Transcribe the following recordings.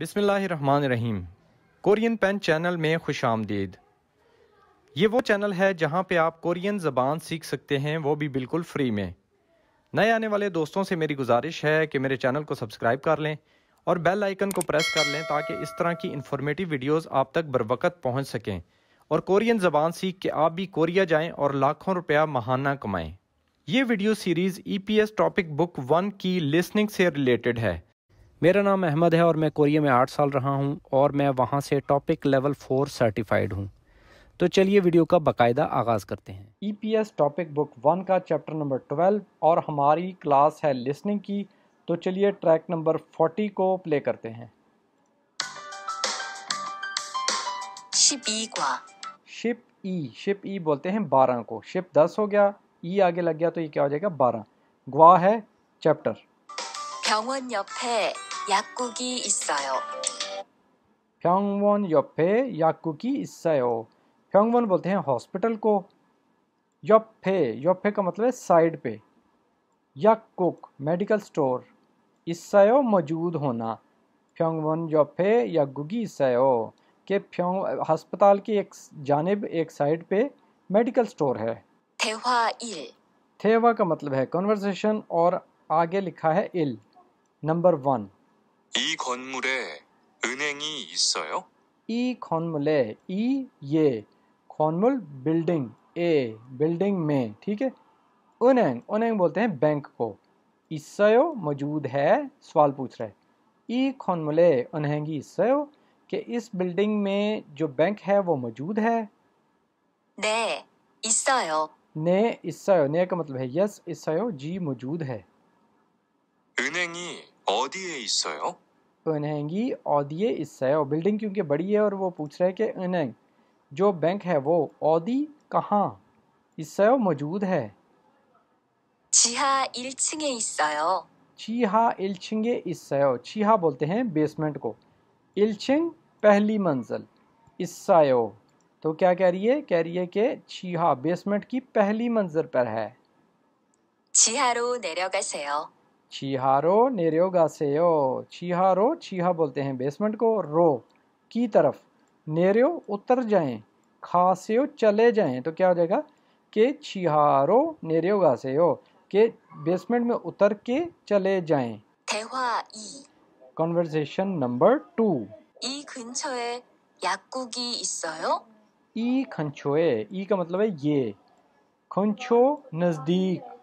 बिसमीम Korean pen channel में खुश आमदीद ये वो चैनल है जहाँ पे आप कोरियन ज़बान सीख सकते हैं वो भी बिल्कुल फ्री में नए आने वाले दोस्तों से मेरी गुजारिश है कि मेरे चैनल को सब्सक्राइब कर लें और बेल आइकन को प्रेस कर लें ताकि इस तरह की इन्फॉर्मेटिव वीडियोस आप तक बर वक्त पहुँच सकें और कोरियन ज़बान सीख के आप भी कोरिया जाएँ और लाखों रुपया महाना कमाएँ ये video series E topic book one की लिसनिंग से रिलेटेड है मेरा नाम अहमद है और मैं कोरिया में आठ साल रहा हूँ और मैं वहाँ से टॉपिक लेवल फोर सर्टिफाइड हूँ तो चलिए वीडियो का बकायदा आगाज़ करते हैं E P S topic book one का चैप्टर नंबर ट्वेल्व और हमारी क्लास है लिसनिंग की तो चलिए ट्रैक नंबर फोर्टी को प्ले करते हैं शिप ई शिप ई बोलते हैं बारह को शिप दस हो गया ई e आगे लग गया तो ये क्या हो जाएगा बारह ग्वा है चैप्टर 약국이 있어요. 병원 옆에 약국이 있어요. 병원 बोलते हैं हॉस्पिटल को 옆에 옆에 का मतलब है साइड पे 약국 मेडिकल स्टोर 있어요 मौजूद होना 병원 옆에 약국이 있어요 के फ्योंग अस्पताल की एक जानब एक साइड पे मेडिकल स्टोर है थेवा इल थेवा का मतलब है कन्वर्सेशन और आगे लिखा है इल नंबर वन 이 건물에 은행이 있어요? 이 건물에 이예 건물 빌딩 에 빌딩 में ठीक है 은행 은행 बोलते हैं बैंक को 있어요? मौजूद है सवाल पूछ रहा है ई खनमुले उनहंगी इसयो कि इस बिल्डिंग में जो बैंक है वो मौजूद है ने 있어요. ने इसयो ने का मतलब है यस इसयो जी मौजूद है 은행이 어디에 있어요? 은행이 어디에 있어요? 빌딩 क्योंकि बड़ी है और वो पूछ रहा है कि 은행 जो बैंक है वो 어디 कहां इससे मौजूद है 지하 1층에 있어요. 지하 1층에 있어요. 지하 बोलते हैं बेसमेंट को. 1층 पहली मंजिल. 있어요. तो क्या कह रही है कह रही है कि 지하 बेसमेंट की पहली मंजिल पर है. 지하로 내려가세요. छिहारो नेरियोगा सेयो छिहारो छिहा बोलते हैं बेसमेंट को रो की तरफ नेरियो उतर जाएं खासियो चले जाएं तो क्या हो जाएगा के छिहारो नेरियोगा सेयो के बेसमेंट में उतर के चले जाएं कॉन्वर्जेशन नंबर टू ई 근처에 약국이 있어요? 이 근처에 이 का मतलब है ये खंचो नज़दीक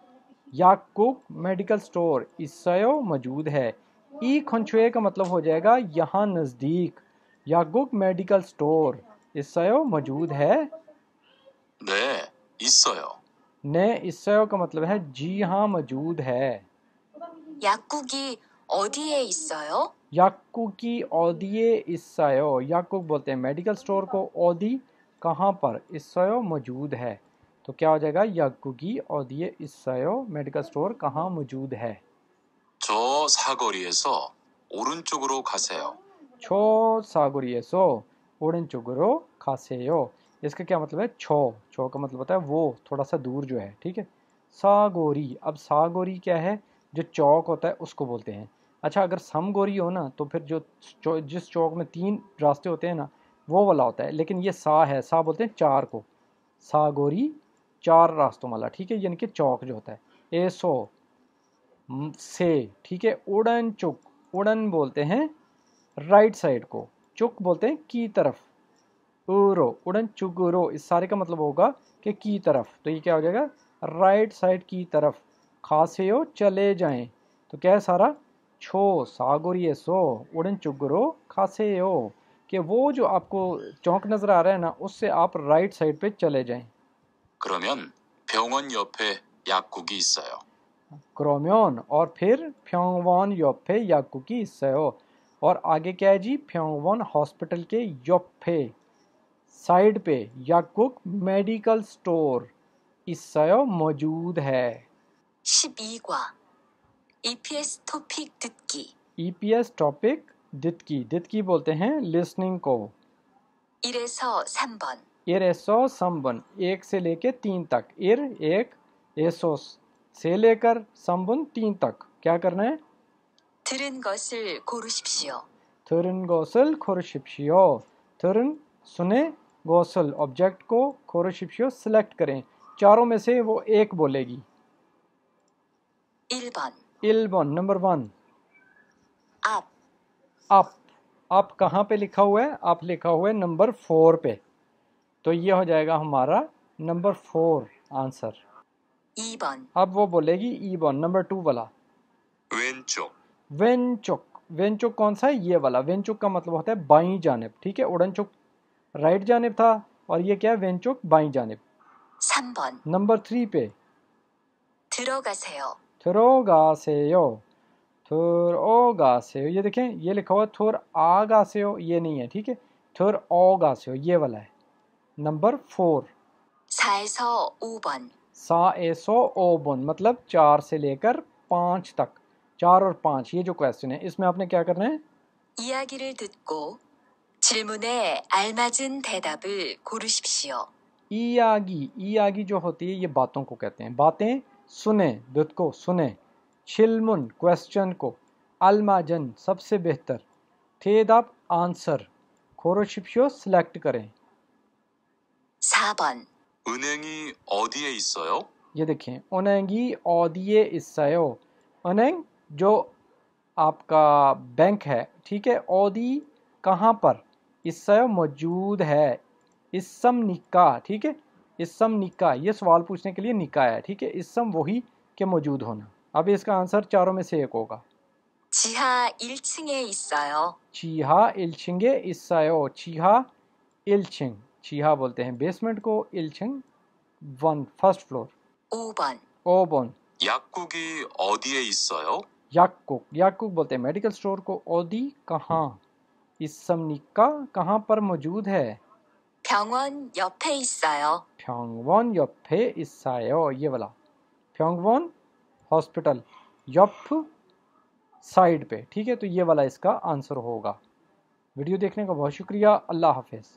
कुक मेडिकल स्टोर इसयो मौजूद है ई खनछुए का मतलब हो जाएगा यहाँ नज़दीक कुक मेडिकल स्टोर इसयो मौजूद है ने 있어요. ने 있어요 का मतलब है जी हाँ मौजूद है याकू की औदिये इसयो बोलते हैं मेडिकल स्टोर को औदी कहाँ पर इसयो मौजूद है तो क्या हो जाएगा याकुगी 어디에 있어요 मेडिकल स्टोर कहाँ मौजूद है 저 사거리에서 오른쪽으로 가세요 저 사거리에서 오른쪽으로 इसका क्या मतलब है छो छो का मतलब होता है वो थोड़ा सा दूर जो है ठीक है सागोरी अब सागोरी क्या है जो चौक होता है उसको बोलते हैं अच्छा अगर समगोरी हो ना तो फिर जो जिस चौक में तीन रास्ते होते हैं ना वो वाला होता है लेकिन ये सा है सा बोलते हैं चार को सागोरी चार रास्तों वाला ठीक है यानी कि चौक जो होता है ए सो से ठीक है उड़न चुक उड़न बोलते हैं राइट साइड को चुक बोलते हैं की तरफ उरो उड़न चुगुरो इस सारे का मतलब होगा कि की तरफ तो ये क्या हो जाएगा राइट साइड की तरफ खासे हो चले जाएं तो क्या है सारा छो ये सो उड़न चुगरो खासे हो कि वो जो आपको चौक नज़र आ रहा है ना उससे आप राइट साइड पे चले जाएं 그러면 병원 옆에 약국이 있어요. 그러면 और फिर 병원 옆에 약국이 있어요. और आगे क्या है जी प्योंगवन हॉस्पिटल के योपे साइड पे याकुक मेडिकल स्टोर मौजूद है 12과 EPS टॉपिक 듣기 EPS 듣기 듣기 बोलते हैं लिसनिंग को 1에서 3번 एर एसो संबन एक से लेके तीन तक इर एक एसो से लेकर संबन तीन तक क्या करना है थरन 것을 고르십시오. थरन 것을 고르십시오. थरन सुने गौसल ऑब्जेक्ट को कोरोशिप्शियो सिलेक्ट करें चारों में से वो एक बोलेगी इल्बन इल्बन नंबर वन आप आप आप कहाँ पे लिखा हुआ है आप लिखा हुआ है नंबर फोर पे तो ये हो जाएगा हमारा नंबर फोर आंसर 이번 अब वो बोलेगी ईबॉन नंबर टू वाला 왼쪽 वेंचुक वेंचुक कौन सा है ये वाला वेंचुक का मतलब होता है बाई जानब ठीक है उड़न चुक राइट जानब था और ये क्या है वेंचुक बाई जानब नंबर थ्री पे ओ गा से ये देखें ये लिखा हुआ थुर आ गा से ये नहीं है ठीक है थुर ओ गा से ये वाला है नंबर फोर साएसो ओबन साएसो ओबन मतलब चार से लेकर पाँच तक चार और पाँच ये जो क्वेश्चन है इसमें आपने क्या करना है 이야기를 듣고 질문에 알맞은 대답을 고르십시오. 이야기, 이야기 जो होती है ये बातों को कहते हैं बातें सुने दुत को सुने छिलमुन क्वेश्चन को अलमाजन सबसे बेहतर थे दब आंसर खोरोशिप्यो सिलेक्ट करें 4번. 은행이 어디에 있어요? ये देखिए 은행이 어디에 있어요? 은행 जो आपका बैंक है ठीक है औदी कहाँ पर इसयो मौजूद है इसम निका ठीक है इसम निका ये सवाल पूछने के लिए निका है ठीक है इसम वही के मौजूद होना अब इसका आंसर चारों में से एक होगा चीहा इल्छिंगे इस्सायो चीहा इल्छिंगे इस्सायो चीहा इल्छिंग चीहा बोलते हैं बेसमेंट को इल्छंग वन फर्स्ट फ्लोर ओबन ओबन 약국이 어디에 있어요? 약국 약국 बोलते हैं मेडिकल स्टोर को ओदी कहाँ इस समनिका कहाँ पर मौजूद है 병원 옆에 있어요. 병원 옆에 있어요. ये वाला 병원 हॉस्पिटल यप साइड पे ठीक है तो ये वाला इसका आंसर होगा वीडियो देखने का बहुत शुक्रिया अल्लाह हाफिज़